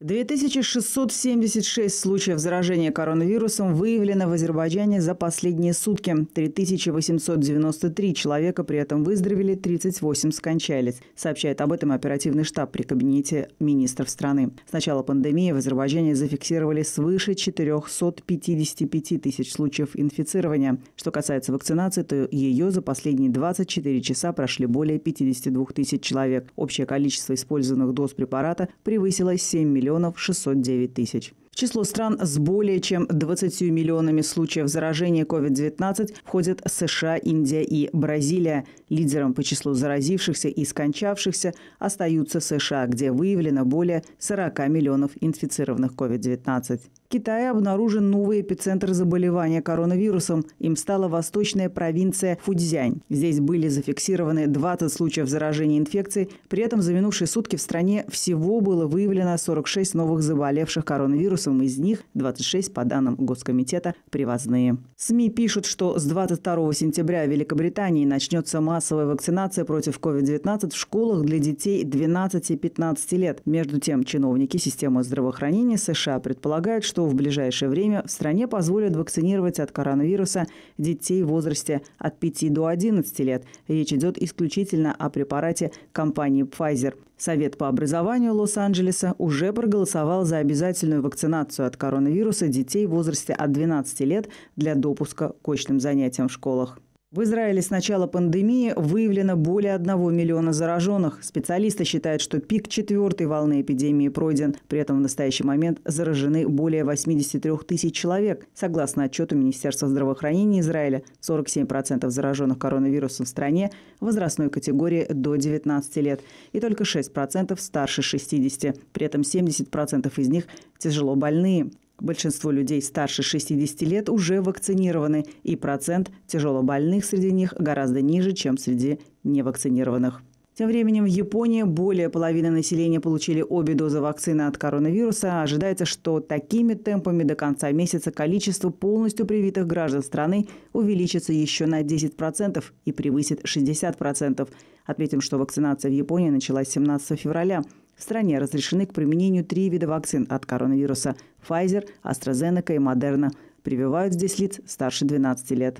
2676 случаев заражения коронавирусом выявлено в Азербайджане за последние сутки. 3893 человека при этом выздоровели, 38 скончались. Сообщает об этом оперативный штаб при кабинете министров страны. С начала пандемии в Азербайджане зафиксировали свыше 455 тысяч случаев инфицирования. Что касается вакцинации, то ее за последние 24 часа прошли более 52 тысяч человек. Общее количество использованных доз препарата превысило 7 миллионов миллионов 609 тысяч. В число стран с более чем 20 миллионами случаев заражения COVID-19 входят США, Индия и Бразилия. Лидером по числу заразившихся и скончавшихся остаются США, где выявлено более 40 миллионов инфицированных COVID-19. В Китае обнаружен новый эпицентр заболевания коронавирусом. Им стала восточная провинция Фудзянь. Здесь были зафиксированы 20 случаев заражения инфекцией. При этом за минувшие сутки в стране всего было выявлено 46 новых заболевших коронавирусом. Из них 26, по данным Госкомитета, привозные. СМИ пишут, что с 22 сентября в Великобритании начнется массовая вакцинация против COVID-19 в школах для детей 12-15 лет. Между тем, чиновники системы здравоохранения США предполагают, что что в ближайшее время в стране позволят вакцинировать от коронавируса детей в возрасте от 5 до 11 лет. Речь идет исключительно о препарате компании Pfizer. Совет по образованию Лос-Анджелеса уже проголосовал за обязательную вакцинацию от коронавируса детей в возрасте от 12 лет для допуска к очным занятиям в школах. В Израиле с начала пандемии выявлено более 1 миллиона зараженных. Специалисты считают, что пик четвертой волны эпидемии пройден. При этом в настоящий момент заражены более 83 тысяч человек. Согласно отчету Министерства здравоохранения Израиля, 47% зараженных коронавирусом в стране возрастной категории до 19 лет и только 6% старше 60. При этом 70% из них тяжело больные. Большинство людей старше 60 лет уже вакцинированы, и процент тяжелобольных среди них гораздо ниже, чем среди невакцинированных. Тем временем в Японии более половины населения получили обе дозы вакцины от коронавируса. Ожидается, что такими темпами до конца месяца количество полностью привитых граждан страны увеличится еще на 10% и превысит 60%. Отметим, что вакцинация в Японии началась 17 февраля – в стране разрешены к применению три вида вакцин от коронавируса – Pfizer, AstraZeneca и Moderna. Прививают здесь лиц старше 12 лет.